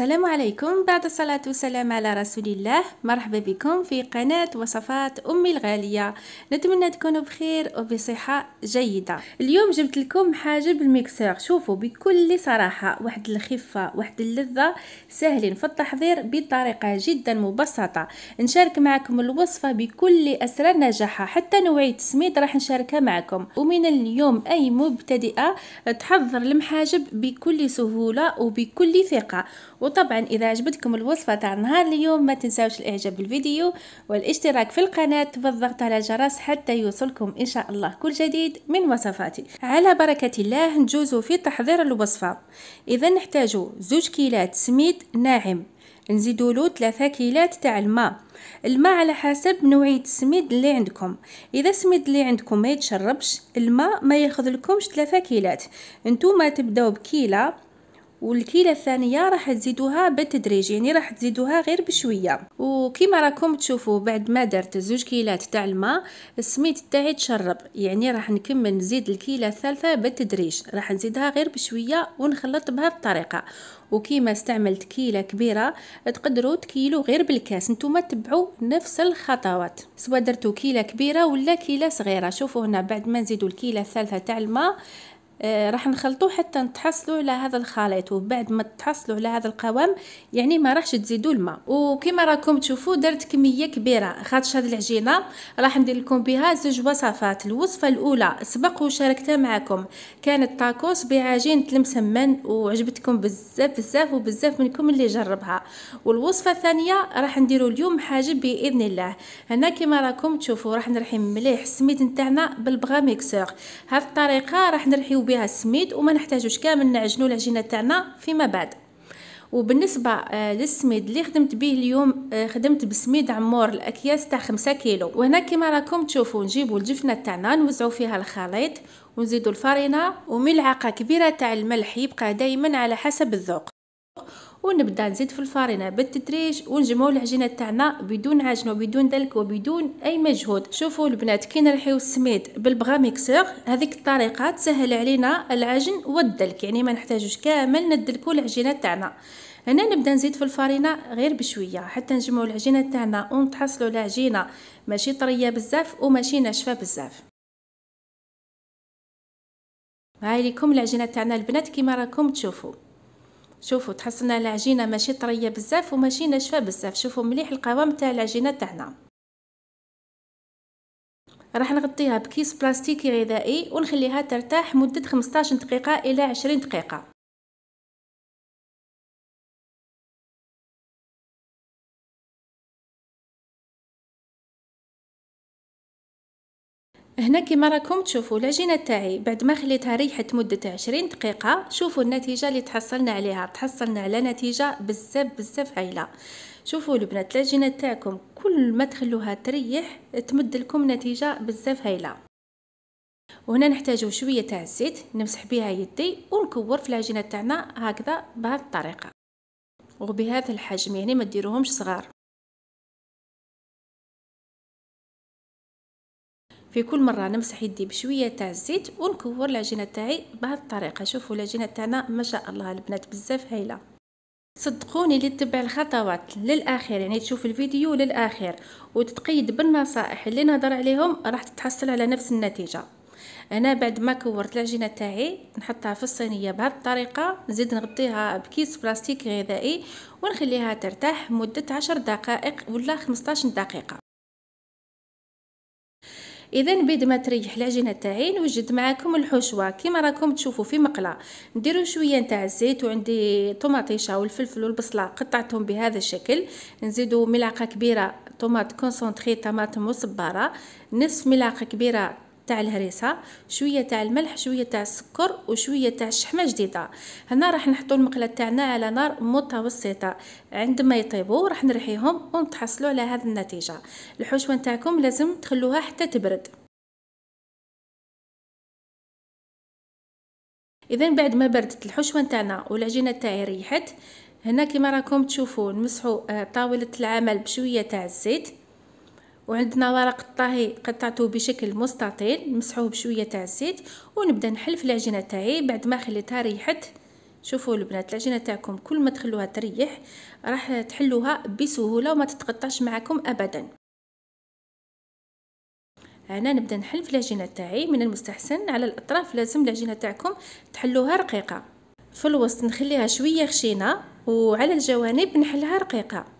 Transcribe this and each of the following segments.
السلام عليكم بعد الصلاة والسلام على رسول الله مرحبا بكم في قناة وصفات أمي الغالية نتمنى تكونوا بخير وبصحة جيدة اليوم جبت لكم حاجة بالميكسر شوفوا بكل صراحة واحد الخفة واحد اللذة سهلين في التحضير بطريقة جدا مبسطة نشارك معكم الوصفة بكل أسرار نجاحها حتى نوعية سميد راح نشاركها معكم ومن اليوم أي مبتدئة تحضر المحاجب بكل سهولة وبكل ثقة وطبعا اذا عجبتكم الوصفه تاع نهار اليوم ما تنساوش الاعجاب بالفيديو والاشتراك في القناه والضغط على الجرس حتى يوصلكم ان شاء الله كل جديد من وصفاتي على بركه الله نجوزو في تحضير الوصفه اذا نحتاج زوج كيلات سميد ناعم نزيدوا له 3 كيلات تاع الماء الماء على حسب نوعيه السميد اللي عندكم اذا السميد اللي عندكم ما يتشربش الماء ما ياخذ لكمش 3 كيلات نتوما تبداو بكيله والكيله الثانيه راح تزيدوها بالتدريج يعني راح تزيدوها غير بشويه وكما راكم تشوفوا بعد ما درت زوج كيلات تاع الماء السميد تاعي تشرب يعني راح نكمل نزيد الكيله الثالثه بالتدريج راح نزيدها غير بشويه ونخلط بهذه الطريقه وكيما استعملت كيله كبيره تقدروا تكيلو غير بالكاس نتوما تبعوا نفس الخطوات سواء درتو كيله كبيره ولا كيله صغيره شوفوا هنا بعد ما نزيدوا الكيله الثالثه تاع الماء آه، راح نخلطو حتى نتحصلوا على هذا الخليط وبعد ما تحصلوا على هذا القوام يعني ما راحش تزيدوا الماء وكما راكم تشوفوا درت كميه كبيره خاطش هذه العجينه راح ندير لكم بها زوج وصفات الوصفه الاولى سبق وشاركتها معكم كانت تاكوس بعجينه المسمن وعجبتكم بزاف بزاف وبزاف منكم اللي جربها والوصفه الثانيه راح نديروا اليوم حاجب باذن الله هنا كما راكم تشوفوا راح نرحي مليح السميد نتاعنا بالبغا ميكسور هذه الطريقه راح نرحيو بها السميد وما نحتاجوش كامل نعجنوا العجينه تاعنا فيما بعد وبالنسبه آه، للسميد اللي خدمت به اليوم آه، خدمت بسميد عمور الاكياس تاع 5 كيلو وهنا كما راكم تشوفوا نجيبوا الجفنه تاعنا نوزعوا فيها الخليط ونزيدوا الفرينه وملعقه كبيره تاع الملح يبقى دائما على حسب الذوق ونبدا نزيد في الفارينه بالتدريج ونجمعوا العجينه تاعنا بدون عجن وبدون دلك وبدون اي مجهود شوفوا البنات كي نرحيو السميد بالبغا ميكسور هذيك الطريقه تسهل علينا العجن والدلك يعني ما نحتاجوش كامل ندلكوا العجينه تاعنا هنا نبدا نزيد في الفارينه غير بشويه حتى نجمعوا العجينه تاعنا ونتحصلوا عجينه ماشي طريه بزاف وماشي ناشفه بزاف هاي لكم العجينه تاعنا البنات كيما راكم تشوفوا شوفوا تحسنا العجينه ماشي طريه بزاف وماشي ناشفه بزاف شوفوا مليح القوام تاع العجينه تاعنا راح نغطيها بكيس بلاستيكي غذائي ونخليها ترتاح مده 15 دقيقه الى 20 دقيقه هنا كيما راكم تشوفوا العجينه تاعي بعد ما خليتها ريحت مده 20 دقيقه شوفوا النتيجه اللي تحصلنا عليها تحصلنا على نتيجه بزاف بزاف هايله شوفوا البنات العجينه تاعكم كل ما تخلوها تريح تمد لكم نتيجه بزاف هايله وهنا نحتاجو شويه تاع الزيت نمسح بها يدي ونكور في العجينه تاعنا هكذا بهذه الطريقه وبهذا الحجم يعني ما ديروهمش صغار في كل مره نمسح يدي بشويه تاع الزيت ونكور العجينه تاعي بهذه الطريقه شوفوا العجينه تاعنا ما شاء الله البنات بزاف هايله صدقوني اللي تتبع الخطوات للاخير يعني تشوف الفيديو للاخير وتتقيد بالنصائح اللي نهضر عليهم راح تتحصل على نفس النتيجه هنا بعد ما كورت العجينه تاعي نحطها في الصينيه بهذه الطريقه نزيد نغطيها بكيس بلاستيك غذائي ونخليها ترتاح مده 10 دقائق ولا 15 دقيقه اذا بيد ما تريح العجينه تاعي نوجد معاكم الحشوه كما راكم تشوفوا في مقله نديروا شويه نتاع الزيت وعندي طوماطيشه والفلفل والبصله قطعتهم بهذا الشكل نزيدوا ملعقه كبيره طوماط كونسونطري طماطم وصباره نصف ملعقه كبيره تاع الهريسه شويه تاع الملح شويه تاع السكر وشويه تاع الشحمه جديده هنا راح نحطو المقله تاعنا على نار متوسطه عندما يطيبوا راح نرحيهم ونتحصلوا على هذه النتيجه الحشوه نتاعكم لازم تخلوها حتى تبرد اذا بعد ما بردت الحشوه نتاعنا والعجينه تاعي ريحت هنا كما راكم تشوفون نمسحوا آه، طاوله العمل بشويه تاع الزيت وعندنا ورق الطهي قطعته بشكل مستطيل مسحوه بشويه تاع الزيت ونبدا نحل في العجينه تاعي بعد ما خليتها ريحت شوفوا البنات العجينه تاعكم كل ما تخلوها تريح راح تحلوها بسهوله وما تتقطعش معكم ابدا هنا نبدا نحل في العجينه تاعي من المستحسن على الاطراف لازم العجينه تاعكم تحلوها رقيقه في الوسط نخليها شويه خشينه وعلى الجوانب نحلها رقيقه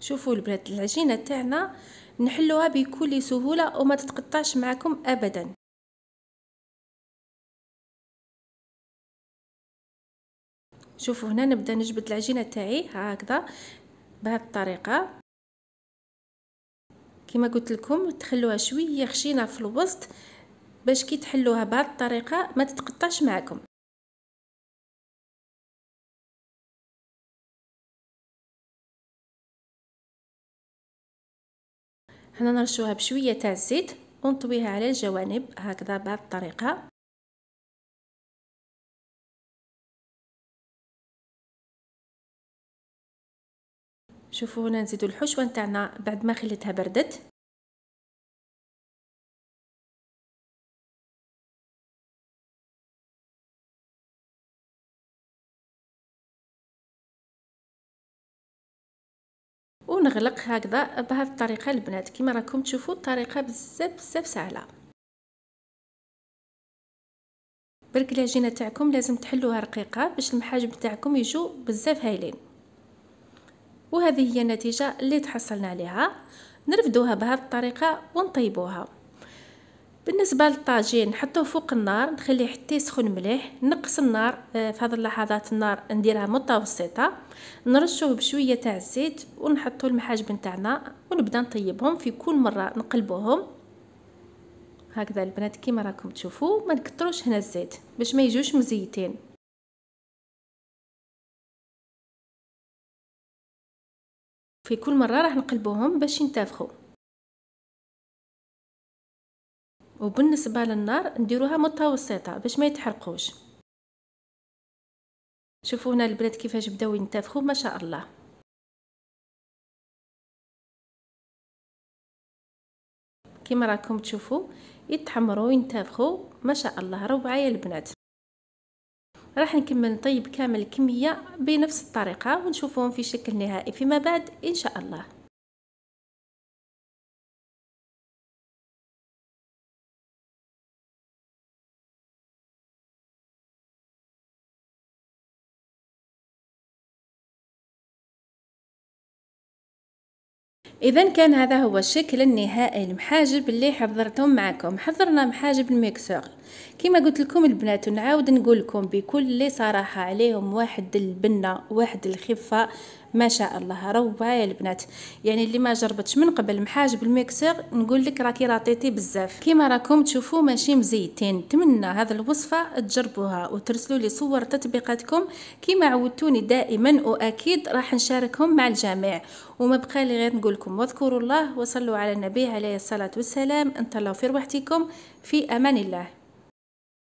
شوفوا البنات العجينه تاعنا نحلوها بكل سهوله وما تتقطعش معكم ابدا شوفوا هنا نبدا نجبد العجينه تاعي هكذا بهذه الطريقه كما قلت لكم تخلوها شويه خشينه في الوسط باش كي تحلوها بهذه الطريقه ما تتقطعش معكم هنا نرشوها بشويه تاع الزيت ونطويها على الجوانب هكذا بهذه الطريقه شوفوا هنا نزيدوا الحشوه نتاعنا بعد ما خليتها بردت نغلق هكذا بهذه الطريقه البنات كما راكم تشوفوا الطريقه بزاف بزاف سهله برك العجينه تاعكم لازم تحلوها رقيقه باش المحاجب تاعكم يجوا بزاف هايلين وهذه هي النتيجه اللي تحصلنا عليها نرفدوها بهذه الطريقه ونطيبوها بالنسبه للطاجين نحطوه فوق النار نخليه حتى يسخن مليح نقص النار آه، في هذه اللحظات النار نديرها متوسطه نرشوه بشويه تاع الزيت ونحطوا المحاجب نتاعنا ونبدا نطيبهم في كل مره نقلبوهم هكذا البنات كيما راكم تشوفوا ما نكتروش هنا الزيت باش ما يجوش مزيتين في كل مره راح نقلبوهم باش ينتفخوا وبالنسبه للنار نديروها متوسطه باش ما يتحرقوش شوفوا هنا البلاد كيفاش بداو ينتفخوا ما شاء الله كما راكم تشوفوا يتحمروا وينتفخوا ما شاء الله روعه يا البنات راح نكمل نطيب كامل الكميه بنفس الطريقه ونشوفهم في شكل نهائي فيما بعد ان شاء الله اذا كان هذا هو الشكل النهائي المحاجب اللي حضرتهم معكم حضرنا محاجب الميكسور كما قلت لكم البنات نعاود نقول لكم بكل صراحه عليهم واحد البنه واحد الخفه ما شاء الله روعه يا البنات يعني اللي ما جربتش من قبل محاج بالميكسر نقول لك راكي راطيتي بزاف كيما راكم تشوفوا ماشي مزيتين نتمنى هذا الوصفه تجربوها وترسلوا لي صور تطبيقاتكم كيما عودتوني دائما واكيد راح نشاركهم مع الجميع وما بقى لي غير نقول لكم واذكروا الله وصلوا على النبي عليه الصلاه والسلام انتظروا في روحتكم في امان الله